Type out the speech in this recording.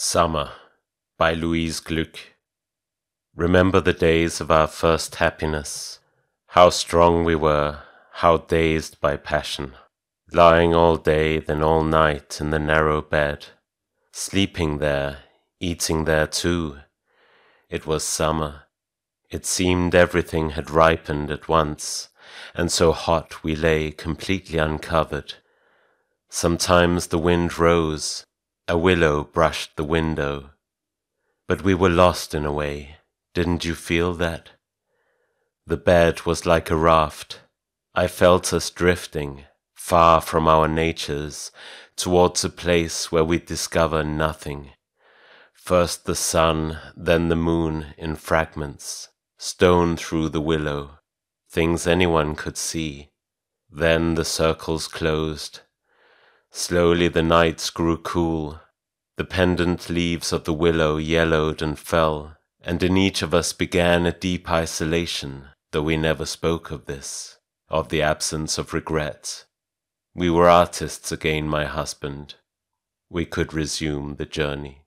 Summer by Louise Glück. Remember the days of our first happiness, how strong we were, how dazed by passion, lying all day, then all night in the narrow bed, sleeping there, eating there too. It was summer. It seemed everything had ripened at once, and so hot we lay completely uncovered. Sometimes the wind rose, a willow brushed the window. But we were lost in a way. Didn't you feel that? The bed was like a raft. I felt us drifting, far from our natures, towards a place where we discover nothing. First the sun, then the moon in fragments, stone through the willow, things anyone could see. Then the circles closed, Slowly the nights grew cool. The pendant leaves of the willow yellowed and fell, and in each of us began a deep isolation, though we never spoke of this, of the absence of regret. We were artists again, my husband. We could resume the journey.